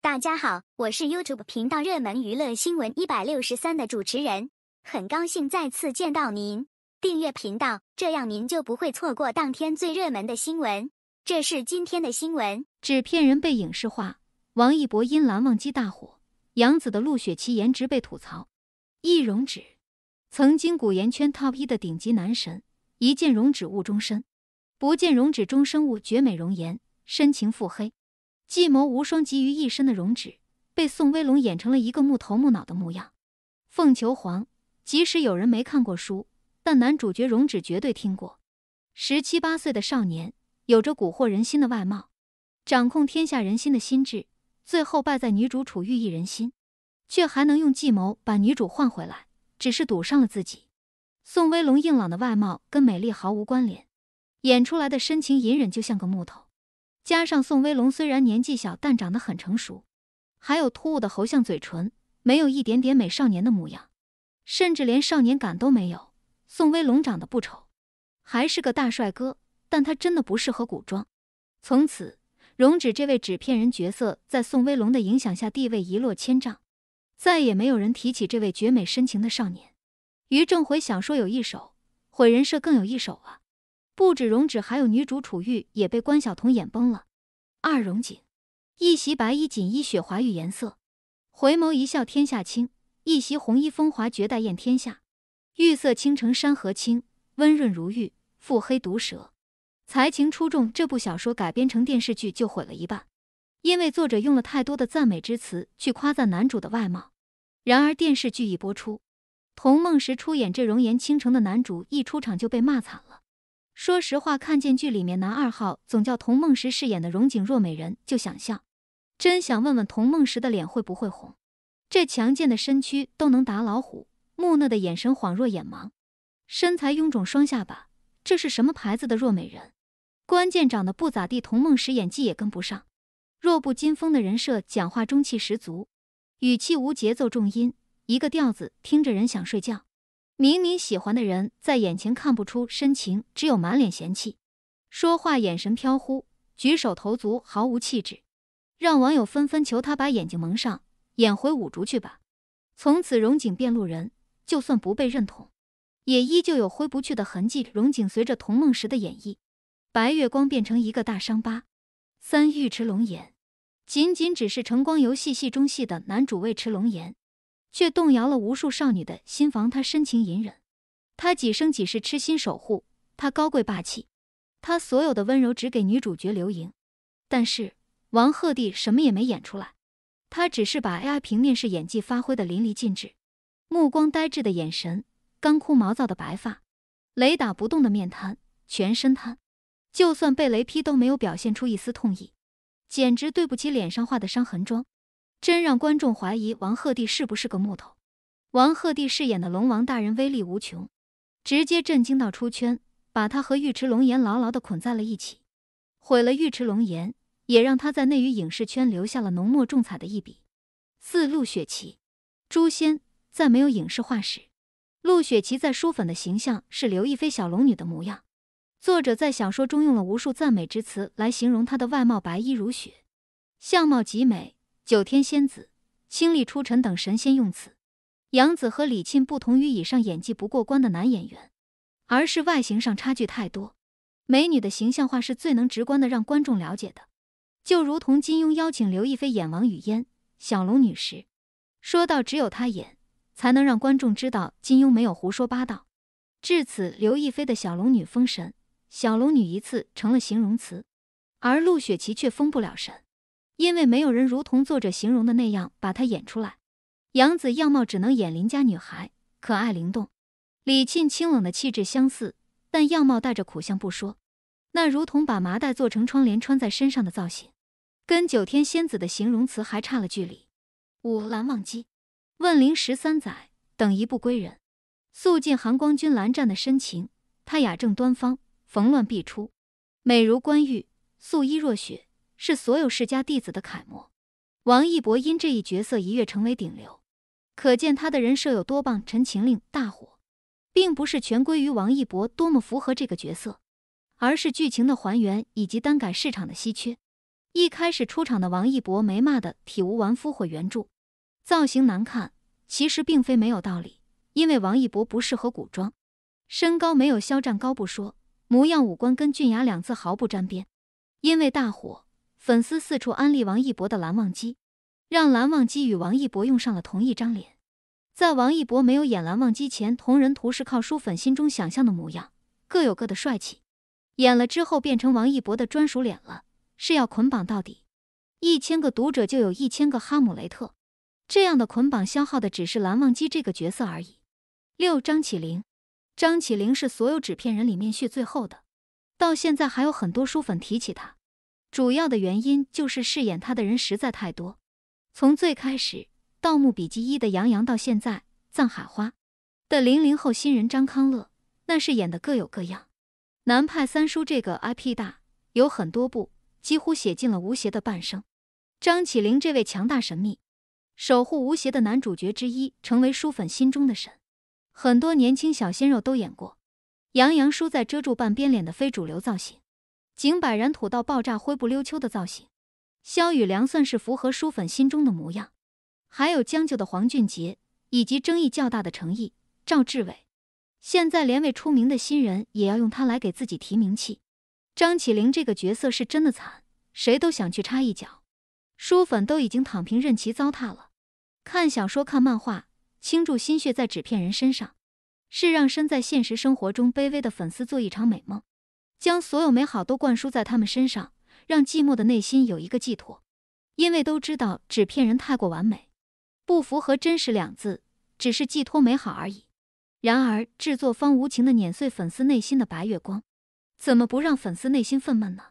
大家好，我是 YouTube 频道热门娱乐新闻一百六十三的主持人，很高兴再次见到您。订阅频道，这样您就不会错过当天最热门的新闻。这是今天的新闻：纸片人被影视化，王一博因《蓝忘机》大火，杨紫的陆雪琪颜值被吐槽，易容纸。曾经古言圈 TOP 一的顶级男神，一见容止误终身，不见容止终身误。绝美容颜，深情腹黑。计谋无双集于一身的容止，被宋威龙演成了一个木头木脑的模样。凤求凰，即使有人没看过书，但男主角容止绝对听过。十七八岁的少年，有着蛊惑人心的外貌，掌控天下人心的心智，最后败在女主楚玉一人心，却还能用计谋把女主换回来，只是赌上了自己。宋威龙硬朗的外貌跟美丽毫无关联，演出来的深情隐忍就像个木头。加上宋威龙虽然年纪小，但长得很成熟，还有突兀的猴像嘴唇，没有一点点美少年的模样，甚至连少年感都没有。宋威龙长得不丑，还是个大帅哥，但他真的不适合古装。从此，容止这位纸片人角色在宋威龙的影响下地位一落千丈，再也没有人提起这位绝美深情的少年。于正回想说有一首，毁人设，更有一首啊。不止容止，还有女主楚玉也被关晓彤演崩了。二容锦，一袭白衣锦衣雪华玉颜色，回眸一笑天下清；一袭红衣风华绝代艳天下，玉色倾城山河清，温润如玉，腹黑毒舌，才情出众。这部小说改编成电视剧就毁了一半，因为作者用了太多的赞美之词去夸赞男主的外貌。然而电视剧一播出，童梦石出演这容颜倾城的男主一出场就被骂惨了。说实话，看见剧里面男二号总叫童梦石饰演的荣景若美人就想笑，真想问问童梦石的脸会不会红。这强健的身躯都能打老虎，木讷的眼神恍若眼盲，身材臃肿双下巴，这是什么牌子的若美人？关键长得不咋地，童梦石演技也跟不上。弱不禁风的人设，讲话中气十足，语气无节奏重音，一个调子听着人想睡觉。明明喜欢的人在眼前看不出深情，只有满脸嫌弃，说话眼神飘忽，举手投足毫无气质，让网友纷纷求他把眼睛蒙上，演回五竹去吧。从此荣景变路人，就算不被认同，也依旧有挥不去的痕迹。荣景随着童梦时的演绎，白月光变成一个大伤疤。三尉迟龙颜，仅仅只是晨光游戏戏中戏的男主尉迟龙颜。却动摇了无数少女的心房。他深情隐忍，他几生几世痴心守护。他高贵霸气，他所有的温柔只给女主角留影。但是王鹤棣什么也没演出来，他只是把 AI 平面式演技发挥的淋漓尽致。目光呆滞的眼神，干枯毛躁的白发，雷打不动的面瘫，全身瘫，就算被雷劈都没有表现出一丝痛意，简直对不起脸上画的伤痕妆。真让观众怀疑王鹤棣是不是个木头。王鹤棣饰演的龙王大人威力无穷，直接震惊到出圈，把他和尉迟龙颜牢牢的捆在了一起，毁了尉迟龙颜，也让他在内娱影视圈留下了浓墨重彩的一笔。四、陆雪琪，《诛仙》在没有影视化时，陆雪琪在书粉的形象是刘亦菲小龙女的模样。作者在小说中用了无数赞美之词来形容她的外貌，白衣如雪，相貌极美。九天仙子、清丽出尘等神仙用词，杨紫和李沁不同于以上演技不过关的男演员，而是外形上差距太多。美女的形象化是最能直观的让观众了解的，就如同金庸邀请刘亦菲演王语嫣、小龙女时，说到只有她演才能让观众知道金庸没有胡说八道。至此，刘亦菲的小龙女封神，小龙女一次成了形容词，而陆雪琪却封不了神。因为没有人如同作者形容的那样把她演出来，杨紫样貌只能演邻家女孩，可爱灵动；李沁清冷的气质相似，但样貌带着苦相不说，那如同把麻袋做成窗帘穿在身上的造型，跟九天仙子的形容词还差了距离。五蓝忘机，问灵十三载，等一步归人，素尽寒光君蓝湛的深情，他雅正端方，逢乱必出，美如冠玉，素衣若雪。是所有世家弟子的楷模，王一博因这一角色一跃成为顶流，可见他的人设有多棒。《陈情令》大火，并不是全归于王一博多么符合这个角色，而是剧情的还原以及耽改市场的稀缺。一开始出场的王一博没骂的体无完肤，毁原著，造型难看，其实并非没有道理，因为王一博不适合古装，身高没有肖战高不说，模样五官跟俊雅两字毫不沾边。因为大火。粉丝四处安利王一博的蓝忘机，让蓝忘机与王一博用上了同一张脸。在王一博没有演蓝忘机前，同人图是靠书粉心中想象的模样，各有各的帅气。演了之后，变成王一博的专属脸了，是要捆绑到底。一千个读者就有一千个哈姆雷特，这样的捆绑消耗的只是蓝忘机这个角色而已。六张起灵，张起灵是所有纸片人里面续最后的，到现在还有很多书粉提起他。主要的原因就是饰演他的人实在太多，从最开始《盗墓笔记》一的杨洋，到现在《藏海花》的零零后新人张康乐，那是演的各有各样。南派三叔这个 IP 大，有很多部，几乎写尽了吴邪的半生。张起灵这位强大神秘、守护吴邪的男主角之一，成为书粉心中的神，很多年轻小鲜肉都演过。杨洋输在遮住半边脸的非主流造型。井柏然土到爆炸、灰不溜秋的造型，肖宇梁算是符合书粉心中的模样，还有将就的黄俊杰，以及争议较大的程毅、赵志伟。现在连未出名的新人也要用他来给自己提名气。张起灵这个角色是真的惨，谁都想去插一脚。书粉都已经躺平任其糟蹋了，看小说、看漫画，倾注心血在纸片人身上，是让身在现实生活中卑微的粉丝做一场美梦。将所有美好都灌输在他们身上，让寂寞的内心有一个寄托。因为都知道纸片人太过完美，不符合真实两字，只是寄托美好而已。然而制作方无情的碾碎粉丝内心的白月光，怎么不让粉丝内心愤懑呢？